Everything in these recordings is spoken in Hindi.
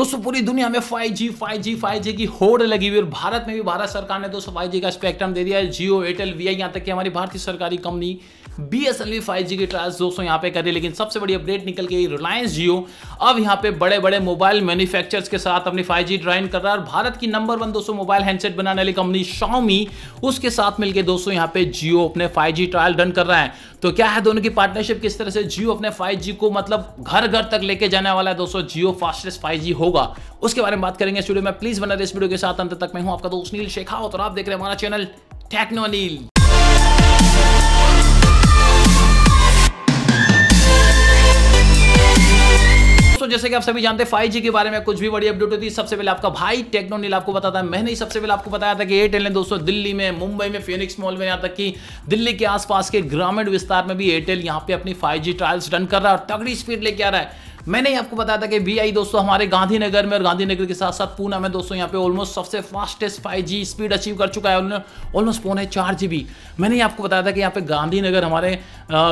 दोस्तों पूरी दुनिया में 5G 5G 5G की होड़ लगी हुई और भारत में भी भारत सरकार ने दोस्तों 5G का स्पेक्ट्रम दे दिया है जियो एयरटेल वी आई यहाँ तक कि हमारी भारतीय सरकारी company B S L V five G की ट्रायल्स दोस्तों यहाँ पे कर रही है लेकिन सबसे बड़ी अपडेट निकल गई रिलायंस जियो अब यहाँ पे बड़े बड़े मोबाइल मैन्युफैक्चरर्स के साथ अपनी फाइव जी ड्राइन कर रहा है और भारत की नंबर वन दोस्तों मोबाइल हैंडसेट बनाने वाली कंपनी शाओमी उसके साथ मिलकर दोस्तों यहाँ पे जियो अपने फाइव जी ट्रायल रन कर रहा है तो क्या है दोनों की पार्टनरशिप किस तरह से जियो अपने फाइव जी को मतलब घर घर तक लेके जाने वाला है दोस्तों जियो फास्टेस्ट फाइव जी होगा उसके बारे में बात करेंगे स्टूडियो में प्लीज बना रहे इस वीडियो के साथ अंत तक मैं हूँ आपका दोस्त नील शेखावत और आप देख रहे हैं हमारा चैनल टेक्नो नील जैसे कि आप सभी जानते हैं फाइव के बारे में कुछ भी बड़ी अपडेट होती है सबसे पहले आपका भाई नील आपको बताता है मैंने सबसे पहले आपको बताया था कि एयरटेल ने दोस्तों दिल्ली में मुंबई में फिनिक्स मॉल में यहाँ तक कि दिल्ली के आसपास के ग्रामीण विस्तार में भी एयरटेल यहाँ पे अपनी फाइव ट्रायल्स रन कर रहा है और तगड़ी स्पीड लेके आ रहा है मैंने ही आपको बताया था कि वी दोस्तों हमारे गांधीनगर में और गांधीनगर के साथ साथ पूना में दोस्तों यहाँ पे ऑलमोस्ट सबसे फास्टेस्ट फाइव स्पीड अचीव कर चुका है ऑलमोस्ट पौने चार जी मैंने आपको बताया था कि यहाँ पे गांधीनगर हमारे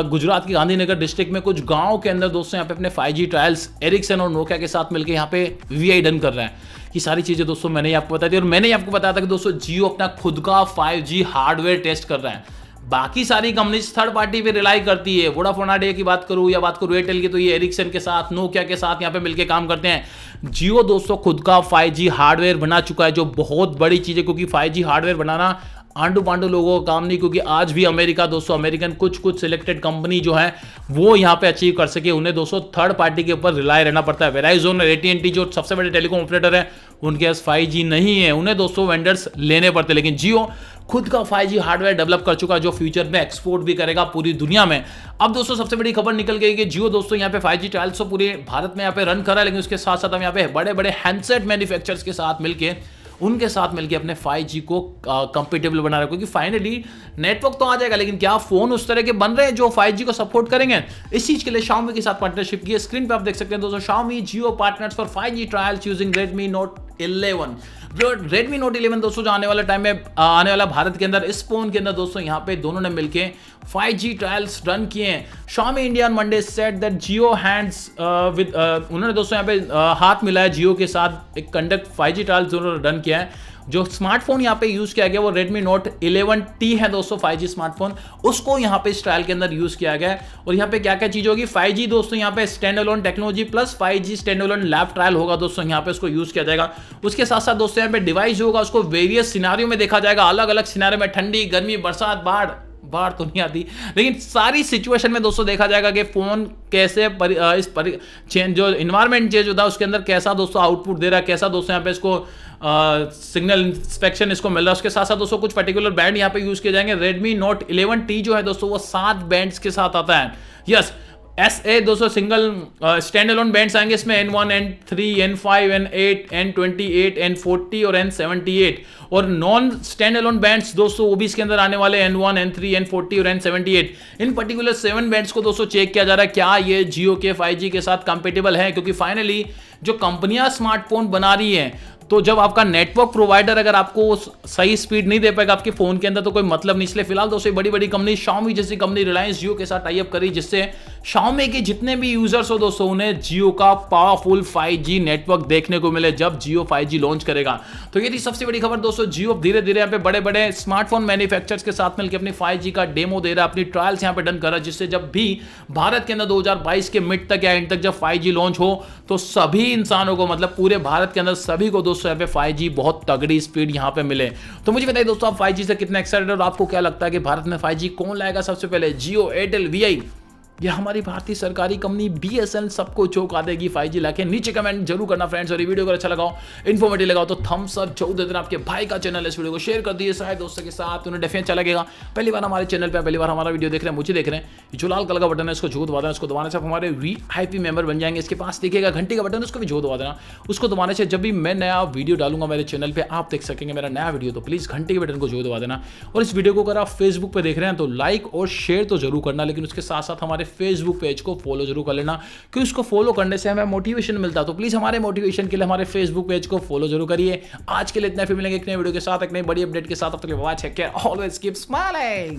गुजरात के गांधीनगर डिस्ट्रिक्ट में कुछ गाँव के अंदर दोस्तों यहाँ पे अपने फाइव ट्रायल्स एरिक्सन और नोकिया के साथ मिलकर यहाँ पे वी डन कर रहे हैं ये सारी चीज़ें दोस्तों मैंने ही आपको बताई थी और मैंने आपको बताया था कि दोस्तों जियो अपना खुद का 5G हार्डवेयर टेस्ट कर रहा है बाकी सारी कंपनीज थर्ड पार्टी पे रिलाई करती है वोडाफोन आडिया की बात करूं या बात करूं एयरटेल की तो ये एरिक्सन के साथ नोकिया के साथ यहाँ पे मिलकर काम करते हैं जियो दोस्तों खुद का 5G हार्डवेयर बना चुका है जो बहुत बड़ी चीज़ है क्योंकि 5G हार्डवेयर बनाना आंडू पांडू लोगों का काम नहीं क्योंकि आज भी अमेरिका दोस्तों अमेरिकन कुछ कुछ सिलेक्टेड कंपनी जो है वो यहाँ पे अचीव कर सके उन्हें दोस्तों थर्ड पार्टी के ऊपर रिलाय रहना पड़ता है वेराइजोन और ए जो सबसे बड़े टेलीकॉम ऑपरेटर है उनके पास फाइव जी नहीं है उन्हें दोस्तों वेंडर्स लेने पड़ते लेकिन जियो खुद का 5G हार्डवेयर डेवलप कर चुका जो फ्यूचर में एक्सपोर्ट भी करेगा पूरी दुनिया में अब दोस्तों सबसे बड़ी खबर निकल गई कि जियो दोस्तों यहाँ पे 5G ट्रायल्स तो पूरे भारत में यहाँ पे रन करा लेकिन उसके साथ साथ हम यहाँ पे बड़े बड़े हैंडसेट मैन्युफैक्चरर्स के साथ मिलकर उनके साथ मिलकर अपने 5G को कंपेटेबल बना रहे क्योंकि फाइनली नेटवर्क तो आ जाएगा लेकिन क्या फोन उस तरह के बन रहे हैं जो 5G को सपोर्ट करेंगे इस चीज के लिए शाओमी के साथ पार्टनरशिप की है स्क्रीन पे आप देख सकते हैं दोस्तों Xiaomi Jio partners for 5G trials using Redmi Note eleven जो रेडमी नोट इलेवन दोस्तों जो आने वाले टाइम में आने वाला भारत के अंदर इस फोन के अंदर दोस्तों यहाँ पे दोनों ने मिलकर 5G ट्रायल्स रन किए हैं Xiaomi India Monday said that Jio hands with उन्होंने दोस्तों यहाँ पे uh, हाथ मिलाया जियो के साथ एक कंडक्ट 5G ट्रायल्स दोनों रन किया है जो स्मार्टफोन यहाँ पे यूज किया गया वो Redmi Note 11T है दोस्तों 5G स्मार्टफोन उसको यहाँ पे इस ट्रायल के अंदर यूज किया गया है और यहाँ पे क्या क्या चीज होगी 5G दोस्तों यहाँ पे standalone technology plus 5G standalone lab trial होगा दोस्तों यहाँ पे उसको यूज किया जाएगा उसके साथ साथ दोस्तों यहाँ पे डिवाइस होगा उसको वेरियस सिनारियों में देखा जाएगा अलग अलग सिनारियों में ठंडी गर्मी बरसात बाढ़ बाढ़ तो नहीं आती लेकिन सारी सिचुएशन में दोस्तों देखा जाएगा कि फ़ोन कैसे पर, इस पर चेंज जो इन्वायरमेंट चेंज होता है उसके अंदर कैसा दोस्तों आउटपुट दे रहा है कैसा दोस्तों यहाँ पे इसको सिग्नल इंस्पेक्शन इसको मिल रहा है उसके साथ साथ दोस्तों कुछ पर्टिकुलर बैंड यहाँ पे यूज़ किए जाएंगे रेडमी नोट इलेवन जो है दोस्तों वो सात बैंड के साथ आता है यस yes, एस ए दो सौ सिंगल स्टैंड एलोन बैंड आएंगे इसमें N one N three N five N eight N twenty eight N forty और एन सेवेंटी एट और नॉन स्टैंड एलोन बैंड्स दोस्तों वो भी इसके अंदर आने वाले N one N three N forty और एन सेवेंटी एट इन पर्टिकुलर सेवन बैंड्स को दोस्तों चेक किया जा रहा है क्या ये जियो के फाइव जी के साथ कंपेटेबल है क्योंकि फाइनली जो कंपनियां स्मार्टफोन बना रही हैं तो जब आपका नेटवर्क प्रोवाइडर अगर आपको सही स्पीड नहीं दे पाएगा आपके फोन के अंदर तो कोई मतलब नहीं इसलिए फिलहाल दोस्तों बड़ी बड़ी कंपनी शॉमी जैसी कंपनी रिलायंस जियो के साथ टाइप करी जिससे शाओमी के जितने भी यूजर्स हो दोस्तों उन्हें जियो का पावरफुल 5G नेटवर्क देखने को मिले जब जियो 5G लॉन्च करेगा तो ये थी सबसे बड़ी खबर दोस्तों जियो धीरे धीरे यहाँ पे बड़े बड़े स्मार्टफोन मैन्युफैक्चरर्स के साथ मिलकर अपनी 5G का डेमो दे रहा है अपनी ट्रायल्स यहाँ पे डन कर रहा है जिससे जब भी भारत के अंदर दो के मिड तक या एंड तक जब फाइव लॉन्च हो तो सभी इंसानों को मतलब पूरे भारत के अंदर सभी को दोस्तों यहाँ पे फाइव बहुत तगड़ी स्पीड यहाँ पे मिले तो मुझे बताइए दोस्तों आप फाइव से कितना एक्साइटेड और आपको क्या लगता है कि भारत में फाइव कौन लाएगा सबसे पहले जियो एयरटेल वी यह हमारी भारतीय सरकारी कंपनी बी सबको चौंका देगी फाइव जी लाके नीचे कमेंट जरूर करना फ्रेंड्स और ये वीडियो को अच्छा लगाओ इन्फॉर्मेटिव लगाओ तो थम्स अप जरूर दे देना आपके भाई का चैनल इस वीडियो को शेयर कर दिए सारे दोस्तों के साथ उन्हें डेफिनेट अच्छा लगेगा पहली बार हमारे चैनल पर पहली बार हमारा वीडियो देख रहे हैं मुझे देख रहे हैं जो लाल कल का बटन है उसको जो दवा देना उसको दबाने से आप हमारे वी मेंबर बन जाएंगे इसके पास दिखेगा घंटी का बटन उसको भी जो दबा देना उसको दबाने से जब भी मैं नया वीडियो डालूंगा मेरे चैनल पर आप देख सकेंगे मेरा नया वीडियो तो प्लीज़ घंटे के बटन को जो दबा देना और इस वीडियो को अगर आप फेसबुक पर देख रहे हैं तो लाइक और शेयर तो जरूर करना लेकिन उसके साथ साथ हमारे फेसबुक पेज को फॉलो जरूर कर लेना क्योंकि उसको फॉलो करने से हमें मोटिवेशन मिलता तो प्लीज़ हमारे मोटिवेशन के लिए हमारे फेसबुक पेज को फॉलो जरूर करिए आज के लिए इतना फिर मिलेंगे एक नए वीडियो के साथ एक नई बड़ी अपडेट के साथ अब तक ऑलवेज कीप स्माइलिंग